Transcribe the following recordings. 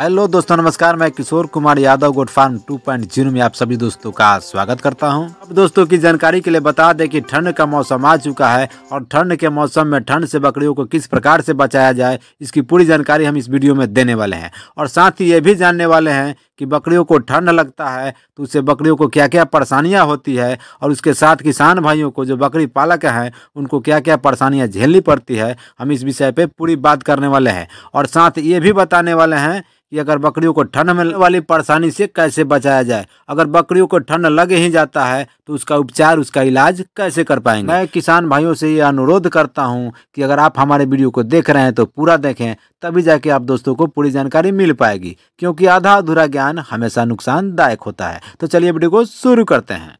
hello दोस्तों नमस्कार मैं किशोर कुमार यादव गोड फार्म 2.0 में आप सभी दोस्तों का स्वागत करता हूं अब दोस्तों की जानकारी के लिए बता दें कि ठंड का मौसम आ चुका है और ठंड के मौसम में ठंड से बकरियों को किस प्रकार से बचाया जाए इसकी पूरी जानकारी हम इस वीडियो में देने वाले हैं और साथ ही ये भी जानने वाले हैं कि बकरियों को ठंड लगता है तो उससे बकरियों को क्या क्या परेशानियाँ होती है और उसके साथ किसान भाइयों को जो बकरी पालक हैं उनको क्या क्या परेशानियाँ झेलनी पड़ती है हम इस विषय पर पूरी बात करने वाले हैं और साथ ये भी बताने वाले हैं कि अगर बकरियों को ठंड में वाली परेशानी से कैसे बचाया जाए अगर बकरियों को ठंड लग ही जाता है तो उसका उपचार उसका इलाज कैसे कर पाएंगे मैं किसान भाइयों से ये अनुरोध करता हूँ कि अगर आप हमारे वीडियो को देख रहे हैं तो पूरा देखें तभी जाके आप दोस्तों को पूरी जानकारी मिल पाएगी क्योंकि आधा अधूरा ज्ञान ज्ञान हमेशा नुकसानदायक होता है तो चलिए वीडियो को शुरू करते हैं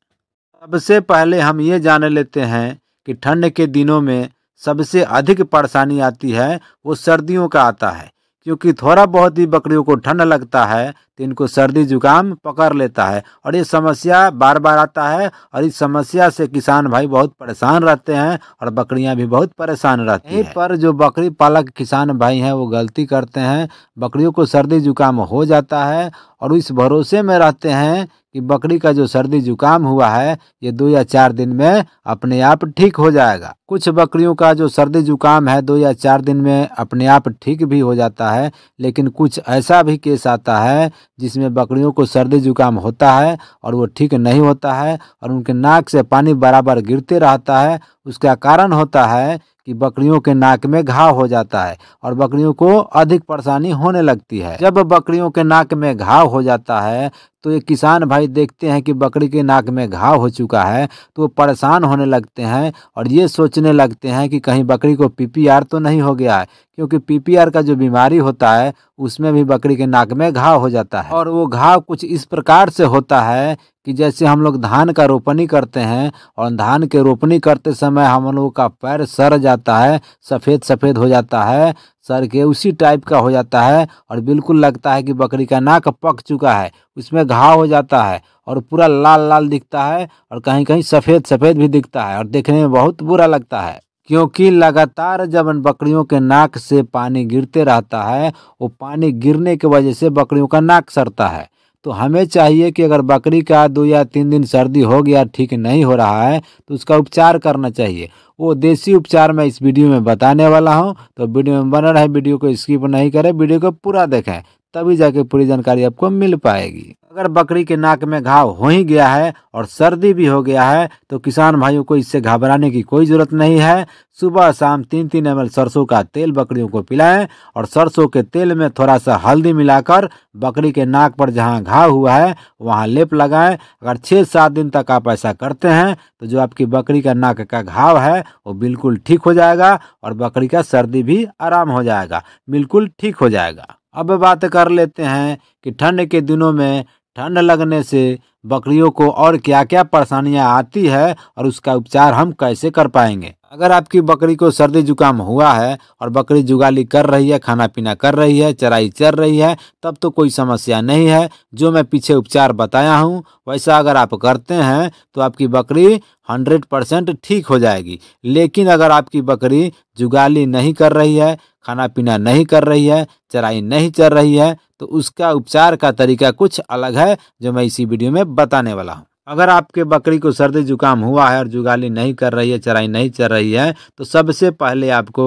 सबसे पहले हम ये जान लेते हैं कि ठंड के दिनों में सबसे अधिक परेशानी आती है वो सर्दियों का आता है क्योंकि थोड़ा बहुत ही बकरियों को ठंड लगता है तो इनको सर्दी जुकाम पकड़ लेता है और ये समस्या बार बार आता है और इस समस्या से किसान भाई बहुत परेशान रहते हैं और बकरियां भी बहुत परेशान रहती हैं पर जो बकरी पालक किसान भाई हैं वो गलती करते हैं बकरियों को सर्दी जुकाम हो जाता है और इस भरोसे में रहते हैं कि बकरी का जो सर्दी जुकाम हुआ है ये दो या चार दिन में अपने आप ठीक हो जाएगा कुछ बकरियों का जो सर्दी जुकाम है दो या चार दिन में अपने आप ठीक भी हो जाता है लेकिन कुछ ऐसा भी केस आता है जिसमें बकरियों को सर्दी जुकाम होता है और वो ठीक नहीं होता है और उनके नाक से पानी बराबर गिरते रहता है उसका कारण होता है कि बकरियों के नाक में घाव हो जाता है और बकरियों को अधिक परेशानी होने लगती है जब बकरियों के नाक में घाव हो जाता है तो ये किसान भाई देखते हैं कि बकरी के नाक में घाव हो चुका है तो वो परेशान होने लगते हैं और ये सोचने लगते हैं कि कहीं बकरी को पीपीआर तो नहीं हो गया है क्योंकि पीपीआर का जो बीमारी होता है उसमें भी बकरी के नाक में घाव हो जाता है और वो घाव कुछ इस प्रकार से होता है कि जैसे हम लोग धान का रोपनी करते हैं और धान के रोपनी करते समय हम लोगों का पैर सर जाता है सफ़ेद सफ़ेद हो जाता है सर के उसी टाइप का हो जाता है और बिल्कुल लगता है कि बकरी का नाक पक चुका है उसमें घाव हो जाता है और पूरा लाल लाल दिखता है और कहीं कहीं सफ़ेद सफ़ेद भी दिखता है और देखने में बहुत बुरा लगता है क्योंकि लगातार जब बकरियों के नाक से पानी गिरते रहता है वो पानी गिरने की वजह से बकरियों का नाक सरता है तो हमें चाहिए कि अगर बकरी का दो या तीन दिन सर्दी हो गया ठीक नहीं हो रहा है तो उसका उपचार करना चाहिए वो देसी उपचार मैं इस वीडियो में बताने वाला हूँ तो वीडियो में बना रहे वीडियो को स्किप नहीं करें वीडियो को पूरा देखें तभी जाके पूरी जानकारी आपको मिल पाएगी अगर बकरी के नाक में घाव हो ही गया है और सर्दी भी हो गया है तो किसान भाइयों को इससे घबराने की कोई जरूरत नहीं है सुबह शाम तीन तीन एम सरसों का तेल बकरियों को पिलाएं और सरसों के तेल में थोड़ा सा हल्दी मिलाकर बकरी के नाक पर जहां घाव हुआ है वहां लेप लगाएं अगर छः सात दिन तक आप ऐसा करते हैं तो जो आपकी बकरी का नाक का घाव है वो बिल्कुल ठीक हो जाएगा और बकरी का सर्दी भी आराम हो जाएगा बिल्कुल ठीक हो जाएगा अब बात कर लेते हैं कि ठंड के दिनों में ठंड लगने से बकरियों को और क्या क्या परेशानियां आती है और उसका उपचार हम कैसे कर पाएंगे अगर आपकी बकरी को सर्दी जुकाम हुआ है और बकरी जुगाली कर रही है खाना पीना कर रही है चराई चर रही है तब तो कोई समस्या नहीं है जो मैं पीछे उपचार बताया हूँ वैसा अगर आप करते हैं तो आपकी बकरी हंड्रेड परसेंट ठीक हो जाएगी लेकिन अगर आपकी बकरी जुगाली नहीं कर रही है खाना पीना नहीं कर रही है चराई नहीं चर रही है तो उसका उपचार का तरीका कुछ अलग है जो मैं इसी वीडियो में बताने वाला हूँ अगर आपके बकरी को सर्दी जुकाम हुआ है और जुगाली नहीं कर रही है चराई नहीं चल रही है तो सबसे पहले आपको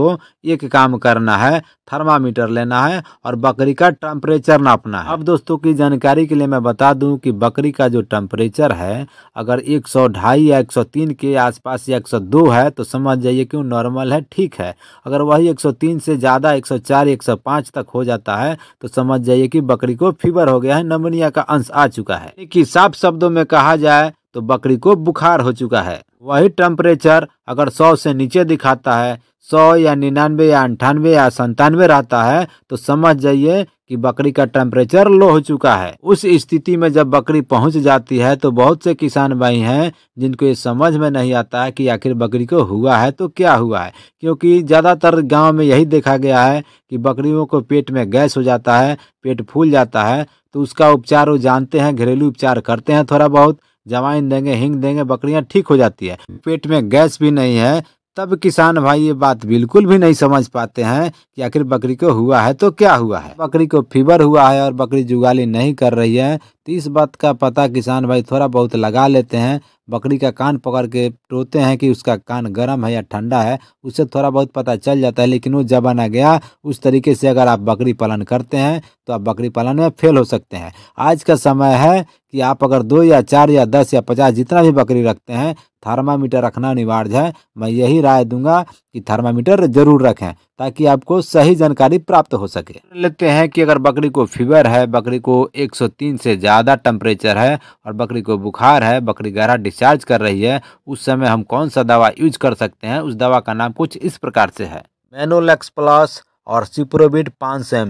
एक काम करना है थर्मामीटर लेना है और बकरी का टेम्परेचर नापना है अब दोस्तों की जानकारी के लिए मैं बता दूं कि बकरी का जो टेम्परेचर है अगर एक सौ ढाई या एक सौ तीन के आसपास या एक सौ दो है तो समझ जाइए कि वो नॉर्मल है ठीक है अगर वही एक सौ तीन से ज़्यादा एक एक सौ चार सौ पांच तक हो जाता है तो समझ जाइए कि बकरी को फीवर हो गया है नमोनिया का अंश आ चुका है कि साफ शब्दों में कहा जाए तो बकरी को बुखार हो चुका है वही टेम्परेचर अगर सौ से नीचे दिखाता है सौ या निन्यानवे या अंठानवे या संतानवे रहता है तो समझ जाइए कि बकरी का टेम्परेचर लो हो चुका है उस स्थिति में जब बकरी पहुंच जाती है तो बहुत से किसान भाई हैं जिनको ये समझ में नहीं आता है कि आखिर बकरी को हुआ है तो क्या हुआ है क्योंकि ज़्यादातर गांव में यही देखा गया है कि बकरियों को पेट में गैस हो जाता है पेट फूल जाता है तो उसका उपचार वो जानते हैं घरेलू उपचार करते हैं थोड़ा बहुत जवाइन देंगे हिंग देंगे बकरियां ठीक हो जाती है पेट में गैस भी नहीं है तब किसान भाई ये बात बिल्कुल भी नहीं समझ पाते हैं कि आखिर बकरी को हुआ है तो क्या हुआ है बकरी को फीवर हुआ है और बकरी जुगाली नहीं कर रही है तो इस बात का पता किसान भाई थोड़ा बहुत लगा लेते हैं बकरी का कान पकड़ के टोते हैं कि उसका कान गर्म है या ठंडा है उससे थोड़ा बहुत पता चल जाता है लेकिन वो जमाना गया उस तरीके से अगर आप बकरी पालन करते हैं तो आप बकरी पालन में फेल हो सकते हैं आज का समय है कि आप अगर दो या चार या दस या पचास जितना भी बकरी रखते हैं थर्मामीटर रखना अनिवार्य है मैं यही राय दूंगा कि थर्मामीटर जरूर रखें ताकि आपको सही जानकारी प्राप्त हो सके लेते हैं कि अगर बकरी को फीवर है बकरी को 103 से ज़्यादा टेम्परेचर है और बकरी को बुखार है बकरी गहरा डिस्चार्ज कर रही है उस समय हम कौन सा दवा यूज कर सकते हैं उस दवा का नाम कुछ इस प्रकार से है मैनोलैक्स प्लस और सिप्रोबिट पाँच सौ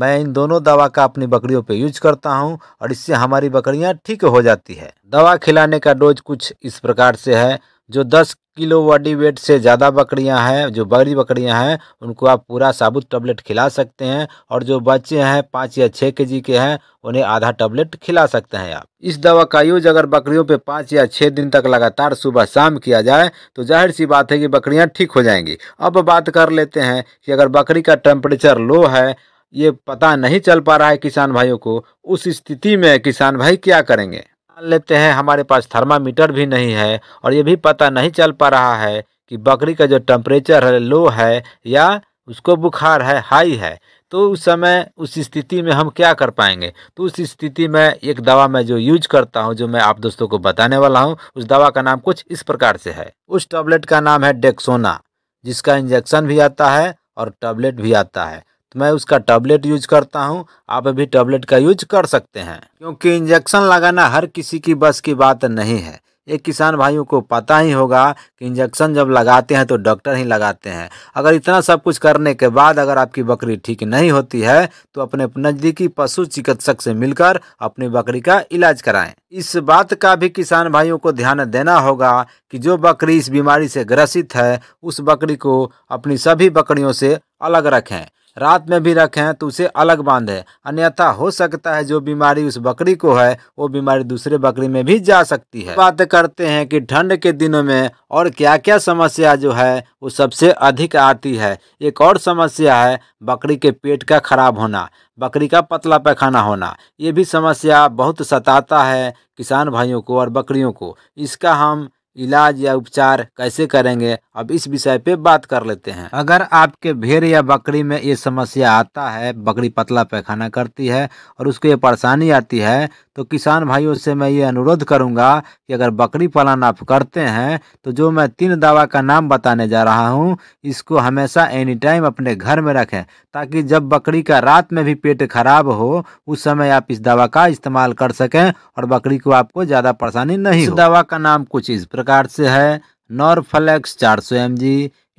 मैं इन दोनों दवा का अपनी बकरियों पे यूज करता हूँ और इससे हमारी बकरियाँ ठीक हो जाती है दवा खिलाने का डोज कुछ इस प्रकार से है जो दस किलो बॉडी वेट से ज़्यादा बकरियां हैं जो बड़ी बकरियां हैं उनको आप पूरा साबुत टैबलेट खिला सकते हैं और जो बच्चे हैं पाँच या छः के के हैं उन्हें आधा टैबलेट खिला सकते हैं आप इस दवा का यूज अगर बकरियों पे पाँच या छः दिन तक लगातार सुबह शाम किया जाए तो जाहिर सी बात है कि बकरियाँ ठीक हो जाएंगी अब बात कर लेते हैं कि अगर बकरी का टेम्परेचर लो है ये पता नहीं चल पा रहा है किसान भाइयों को उस स्थिति में किसान भाई क्या करेंगे जान लेते हैं हमारे पास थर्मामीटर भी नहीं है और ये भी पता नहीं चल पा रहा है कि बकरी का जो टेम्परेचर है लो है या उसको बुखार है हाई है तो उस समय उस स्थिति में हम क्या कर पाएंगे तो उस स्थिति में एक दवा मैं जो यूज करता हूँ जो मैं आप दोस्तों को बताने वाला हूँ उस दवा का नाम कुछ इस प्रकार से है उस टैबलेट का नाम है डेक्सोना जिसका इंजेक्शन भी आता है और टैबलेट भी आता है तो मैं उसका टैबलेट यूज करता हूँ आप भी टैबलेट का यूज कर सकते हैं क्योंकि इंजेक्शन लगाना हर किसी की बस की बात नहीं है एक किसान भाइयों को पता ही होगा कि इंजेक्शन जब लगाते हैं तो डॉक्टर ही लगाते हैं अगर इतना सब कुछ करने के बाद अगर आपकी बकरी ठीक नहीं होती है तो अपने नज़दीकी पशु चिकित्सक से मिलकर अपनी बकरी का इलाज कराएं इस बात का भी किसान भाइयों को ध्यान देना होगा कि जो बकरी इस बीमारी से ग्रसित है उस बकरी को अपनी सभी बकरियों से अलग रखें रात में भी रखें तो उसे अलग बांधें अन्यथा हो सकता है जो बीमारी उस बकरी को है वो बीमारी दूसरे बकरी में भी जा सकती है बात करते हैं कि ठंड के दिनों में और क्या क्या समस्या जो है वो सबसे अधिक आती है एक और समस्या है बकरी के पेट का खराब होना बकरी का पतला पैखाना होना ये भी समस्या बहुत सताता है किसान भाइयों को और बकरियों को इसका हम इलाज या उपचार कैसे करेंगे अब इस विषय पे बात कर लेते हैं अगर आपके भेड़ या बकरी में ये समस्या आता है बकरी पतला पैखाना करती है और उसको ये परेशानी आती है तो किसान भाइयों से मैं ये अनुरोध करूंगा कि अगर बकरी पालन आप करते हैं तो जो मैं तीन दवा का नाम बताने जा रहा हूँ इसको हमेशा एनी टाइम अपने घर में रखें ताकि जब बकरी का रात में भी पेट खराब हो उस समय आप इस दवा का इस्तेमाल कर सकें और बकरी को आपको ज़्यादा परेशानी नहीं दवा का नाम कुछ इस प्रकार से है नॉर्फलेक्स चार सौ एम जी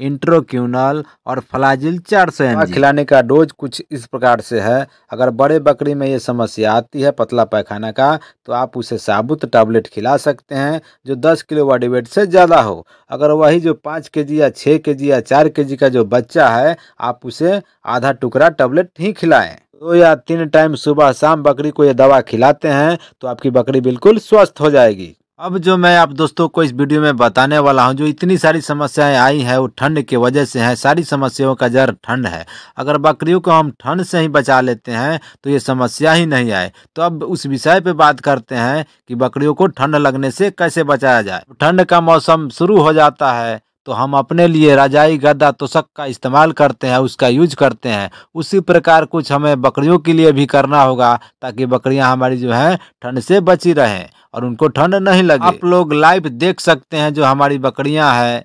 इंट्रोक्यूनल और फलाजिल चार सौ एम हाँ, खिलाने का डोज कुछ इस प्रकार से है अगर बड़े बकरी में ये समस्या आती है पतला पैखाना का तो आप उसे साबुत टैबलेट खिला सकते हैं जो 10 किलो बॉडी वेट से ज़्यादा हो अगर वही जो 5 के जी या 6 के जी या 4 के जी का जो बच्चा है आप उसे आधा टुकड़ा टैबलेट ही खिलाएँ दो तो या तीन टाइम सुबह शाम बकरी को ये दवा खिलाते हैं तो आपकी बकरी बिल्कुल स्वस्थ हो जाएगी अब जो मैं आप दोस्तों को इस वीडियो में बताने वाला हूं जो इतनी सारी समस्याएं आई हैं वो ठंड की वजह से हैं सारी समस्याओं का जड़ ठंड है अगर बकरियों को हम ठंड से ही बचा लेते हैं तो ये समस्या ही नहीं आए तो अब उस विषय पे बात करते हैं कि बकरियों को ठंड लगने से कैसे बचाया जाए ठंड का मौसम शुरू हो जाता है तो हम अपने लिए रजाई गद्दा तोशक का इस्तेमाल करते हैं उसका यूज करते हैं उसी प्रकार कुछ हमें बकरियों के लिए भी करना होगा ताकि बकरियां हमारी जो हैं ठंड से बची रहें और उनको ठंड नहीं लगे आप लोग लाइव देख सकते हैं जो हमारी बकरियां हैं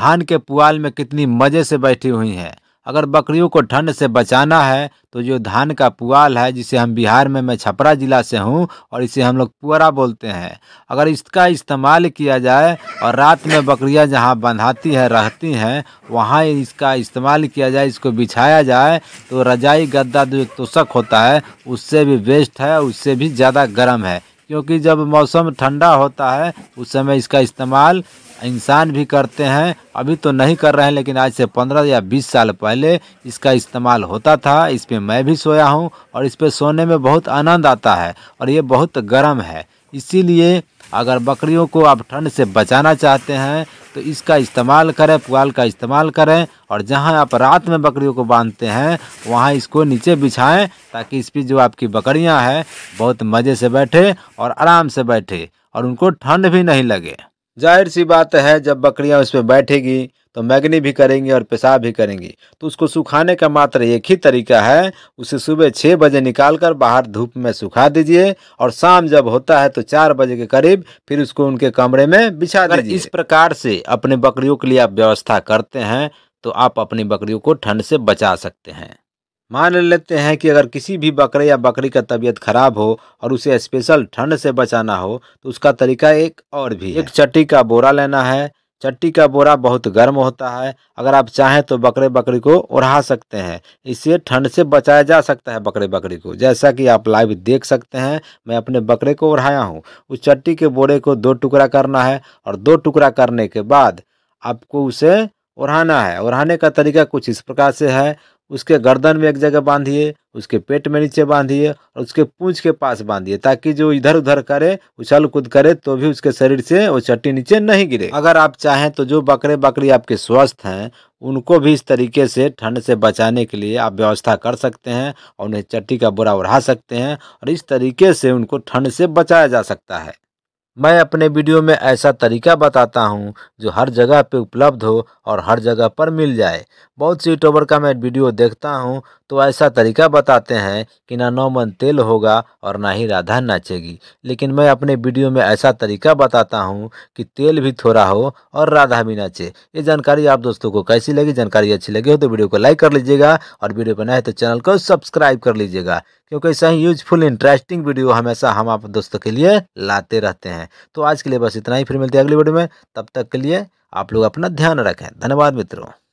धान के पुआल में कितनी मज़े से बैठी हुई हैं अगर बकरियों को ठंड से बचाना है तो जो धान का पुआल है जिसे हम बिहार में मैं छपरा ज़िला से हूँ और इसे हम लोग पुअरा बोलते हैं अगर इसका इस्तेमाल किया जाए और रात में बकरियाँ जहाँ बंधाती हैं रहती हैं वहाँ इसका इस्तेमाल किया जाए इसको बिछाया जाए तो रजाई गद्दा जो तोशक होता है उससे भी बेस्ट है उससे भी ज़्यादा गर्म है क्योंकि जब मौसम ठंडा होता है उस समय इसका इस्तेमाल इंसान भी करते हैं अभी तो नहीं कर रहे हैं लेकिन आज से पंद्रह या बीस साल पहले इसका इस्तेमाल होता था इस पर मैं भी सोया हूँ और इस पर सोने में बहुत आनंद आता है और ये बहुत गर्म है इसीलिए अगर बकरियों को आप ठंड से बचाना चाहते हैं तो इसका इस्तेमाल करें पुआल का इस्तेमाल करें और जहाँ आप रात में बकरियों को बांधते हैं वहाँ इसको नीचे बिछाएं ताकि इस पर जो आपकी बकरियाँ हैं बहुत मज़े से बैठे और आराम से बैठे और उनको ठंड भी नहीं लगे जाहिर सी बात है जब बकरियाँ उस पर बैठेगी तो मैगनी भी करेंगे और पेशाब भी करेंगी तो उसको सुखाने का मात्र एक ही तरीका है उसे सुबह छः बजे निकाल कर बाहर धूप में सुखा दीजिए और शाम जब होता है तो चार बजे के करीब फिर उसको उनके कमरे में बिछा दीजिए इस प्रकार से अपने बकरियों के लिए आप व्यवस्था करते हैं तो आप अपनी बकरियों को ठंड से बचा सकते हैं मान लेते हैं कि अगर किसी भी बकरे या बकरी का तबीयत खराब हो और उसे स्पेशल ठंड से बचाना हो तो उसका तरीका एक और भी एक चट्टी का बोरा लेना है चट्टी का बोरा बहुत गर्म होता है अगर आप चाहें तो बकरे बकरी को ओढ़ा सकते हैं इससे ठंड से बचाया जा सकता है बकरे बकरी को जैसा कि आप लाइव देख सकते हैं मैं अपने बकरे को ओढ़ाया हूँ उस चट्टी के बोरे को दो टुकड़ा करना है और दो टुकड़ा करने के बाद आपको उसे ओढ़ाना है ओढ़ाने का तरीका कुछ इस प्रकार से है उसके गर्दन में एक जगह बांधिए उसके पेट में नीचे बांधिए और उसके पूंछ के पास बांधिए ताकि जो इधर उधर करे उछल कूद करे तो भी उसके शरीर से वो चट्टी नीचे नहीं गिरे अगर आप चाहें तो जो बकरे बकरी आपके स्वस्थ हैं उनको भी इस तरीके से ठंड से बचाने के लिए आप व्यवस्था कर सकते हैं और उन्हें चट्टी का बुरा उड़ा सकते हैं और इस तरीके से उनको ठंड से बचाया जा सकता है मैं अपने वीडियो में ऐसा तरीका बताता हूँ जो हर जगह पे उपलब्ध हो और हर जगह पर मिल जाए बहुत से यूट्यूबर का मैं वीडियो देखता हूँ तो ऐसा तरीका बताते हैं कि ना नौ मन तेल होगा और ना ही राधा नाचेगी लेकिन मैं अपने वीडियो में ऐसा तरीका बताता हूँ कि तेल भी थोड़ा हो और राधा भी नाचे ये जानकारी आप दोस्तों को कैसी लगी जानकारी अच्छी लगी हो तो वीडियो को लाइक कर लीजिएगा और वीडियो पर नए तो चैनल को सब्सक्राइब कर लीजिएगा क्योंकि सही यूजफुल इंटरेस्टिंग वीडियो हमेशा हम आप दोस्तों के लिए लाते रहते हैं तो आज के लिए बस इतना ही फिर मिलते हैं अगली वीडियो में तब तक के लिए आप लोग अपना ध्यान रखें धन्यवाद मित्रों